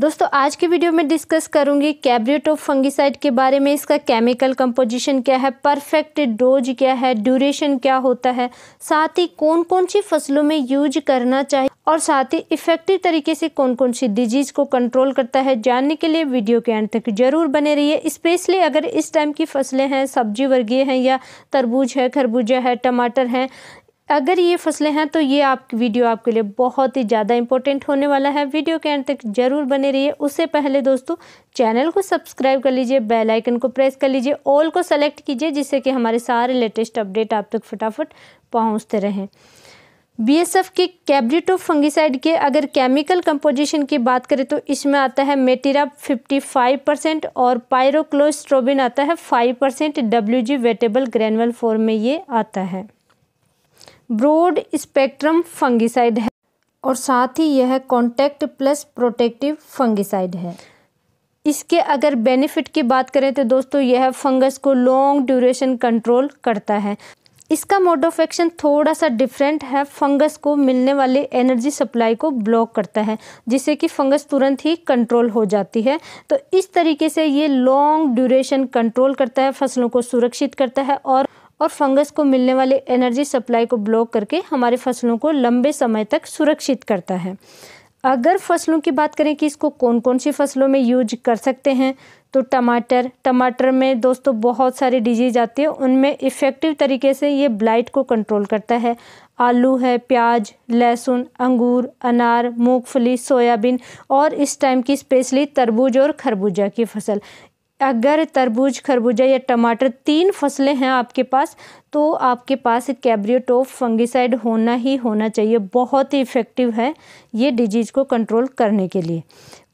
दोस्तों आज के वीडियो में डिस्कस करूंगी कैबरेट ऑफ फंगिसाइड के बारे में इसका केमिकल कंपोजिशन क्या है परफेक्ट डोज क्या है ड्यूरेशन क्या होता है साथ ही कौन कौन सी फसलों में यूज करना चाहिए और साथ ही इफेक्टिव तरीके से कौन कौन सी डिजीज़ को कंट्रोल करता है जानने के लिए वीडियो के अंत तक जरूर बने रहिए स्पेशली अगर इस टाइम की फसलें हैं सब्जी वर्गीय हैं या तरबूज है खरबूजा है टमाटर हैं अगर ये फसलें हैं तो ये आप वीडियो आपके लिए बहुत ही ज़्यादा इंपॉर्टेंट होने वाला है वीडियो के अंत तक जरूर बने रहिए उससे पहले दोस्तों चैनल को सब्सक्राइब कर लीजिए बेल आइकन को प्रेस कर लीजिए ऑल को सेलेक्ट कीजिए जिससे कि हमारे सारे लेटेस्ट अपडेट आप तक फटाफट पहुँचते रहें बीएसएफ के कैब्रिटो फंगिसाइड के अगर केमिकल कंपोजिशन की बात करें तो इसमें आता है मेटीरा 55 परसेंट और पायरोक्लोस्ट्रोबिन आता है 5 percent W wettable granular form में ये आता है ब्रॉड स्पेक्ट्रम फंगिसाइड है और साथ ही यह कॉन्टैक्ट प्लस प्रोटेक्टिव फंगिसाइड है इसके अगर बेनिफिट की बात करें तो दोस्तों यह फंगस को लॉन्ग ड्यूरेशन कंट्रोल करता है इसका मोड ऑफ एक्शन थोड़ा सा डिफरेंट है फंगस को मिलने वाले एनर्जी सप्लाई को ब्लॉक करता है जिससे कि फंगस तुरंत ही कंट्रोल हो जाती है तो इस तरीके से ये लॉन्ग ड्यूरेशन कंट्रोल करता है फसलों को सुरक्षित करता है और और फंगस को मिलने वाले एनर्जी सप्लाई को ब्लॉक करके हमारे फसलों को लंबे समय तक सुरक्षित करता है अगर फसलों की बात करें कि इसको कौन कौन सी फसलों में यूज कर सकते हैं तो टमाटर टमाटर में दोस्तों बहुत सारी डिजीज आती है उनमें इफ़ेक्टिव तरीके से ये ब्लाइट को कंट्रोल करता है आलू है प्याज लहसुन अंगूर अनार मूंगफली सोयाबीन और इस टाइम की स्पेशली तरबूज और खरबूजा की फसल अगर तरबूज खरबूजा या टमाटर तीन फसलें हैं आपके पास तो आपके पास कैब्रियोटोफ फंगिसाइड होना ही होना चाहिए बहुत ही इफ़ेक्टिव है ये डिजीज़ को कंट्रोल करने के लिए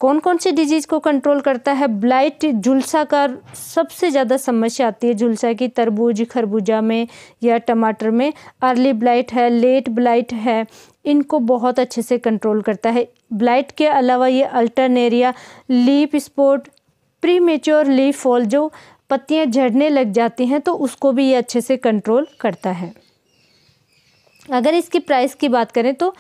कौन कौन से डिजीज़ को कंट्रोल करता है ब्लाइट झुलसा का सबसे ज़्यादा समस्या आती है झुलसा की तरबूज खरबूजा में या टमाटर में अर्ली ब्लाइट है लेट ब्लाइट है इनको बहुत अच्छे से कंट्रोल करता है ब्लाइट के अलावा ये Alternaria leaf spot premature fall जो पत्तियाँ झड़ने लग जाती हैं तो उसको भी ये अच्छे से कंट्रोल करता है अगर इसकी प्राइस की बात करें तो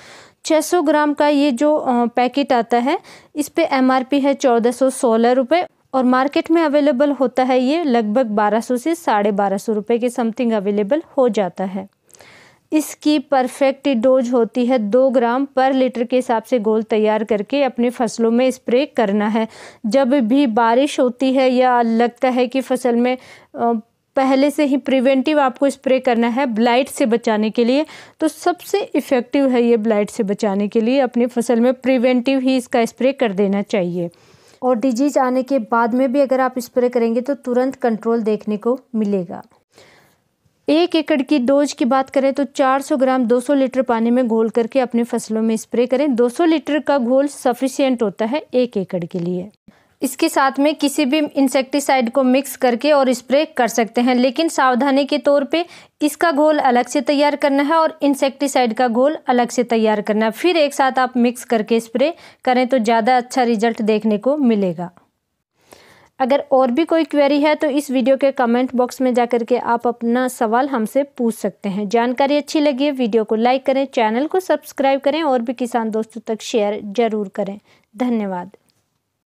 600 ग्राम का ये जो पैकेट आता है इस पर एम है चौदह सौ सोलह रुपये और मार्केट में अवेलेबल होता है ये लगभग 1200 से साढ़े बारह सौ के समथिंग अवेलेबल हो जाता है इसकी परफेक्ट डोज होती है दो ग्राम पर लीटर के हिसाब से गोल तैयार करके अपने फसलों में स्प्रे करना है जब भी बारिश होती है या लगता है कि फसल में पहले से ही प्रिवेंटिव आपको स्प्रे करना है ब्लाइट से बचाने के लिए तो सबसे इफ़ेक्टिव है ये ब्लाइट से बचाने के लिए अपनी फसल में प्रिवेंटिव ही इसका स्प्रे कर देना चाहिए और डिजीज आने के बाद में भी अगर आप स्प्रे करेंगे तो तुरंत कंट्रोल देखने को मिलेगा एक एकड़ की डोज की बात करें तो 400 ग्राम 200 लीटर पानी में घोल करके अपने फसलों में स्प्रे करें 200 लीटर का घोल सफिशियंट होता है एक एकड़ के लिए इसके साथ में किसी भी इंसेक्टिसाइड को मिक्स करके और स्प्रे कर सकते हैं लेकिन सावधानी के तौर पे इसका घोल अलग से तैयार करना है और इंसेक्टिसाइड का घोल अलग से तैयार करना है फिर एक साथ आप मिक्स करके स्प्रे करें तो ज़्यादा अच्छा रिजल्ट देखने को मिलेगा अगर और भी कोई क्वेरी है तो इस वीडियो के कमेंट बॉक्स में जाकर के आप अपना सवाल हमसे पूछ सकते हैं जानकारी अच्छी लगी है वीडियो को लाइक करें चैनल को सब्सक्राइब करें और भी किसान दोस्तों तक शेयर ज़रूर करें धन्यवाद